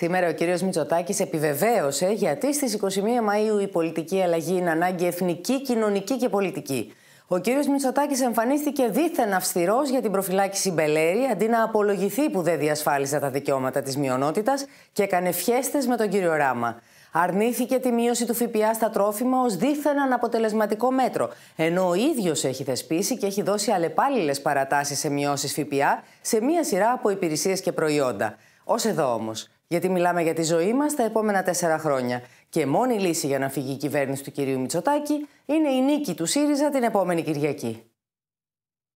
Σήμερα ο κ. Μητσοτάκης επιβεβαίωσε γιατί στις 21 Μαΐου η πολιτική αλλαγή είναι ανάγκη εθνική, κοινωνική και πολιτική. Ο κ. Μητσοτάκης εμφανίστηκε δίθεν αυστηρός για την προφυλάκηση Μπελέρη, αντί να απολογηθεί που δεν διασφάλισε τα δικαιώματα της μειονότητας και έκανε φιέστες με τον κύριο Ράμα. Αρνήθηκε τη μείωση του ΦΠΑ στα τρόφιμα ως δίθεν αναποτελεσματικό μέτρο, ενώ ο ίδιος έχει θεσπίσει και έχει δώσει αλλεπάλληλες παρατάσεις σε μειώσεις ΦΠΑ σε μία σειρά από υπηρεσίες και προϊόντα. Ως εδώ όμως. Γιατί μιλάμε για τη ζωή μας τα επόμενα τέσσερα χρόνια. Και μόνη λύση για να φύγει η κυβέρνηση του κυρίου Μητσοτάκη είναι η νίκη του ΣΥΡΙΖΑ την επόμενη Κυριακή.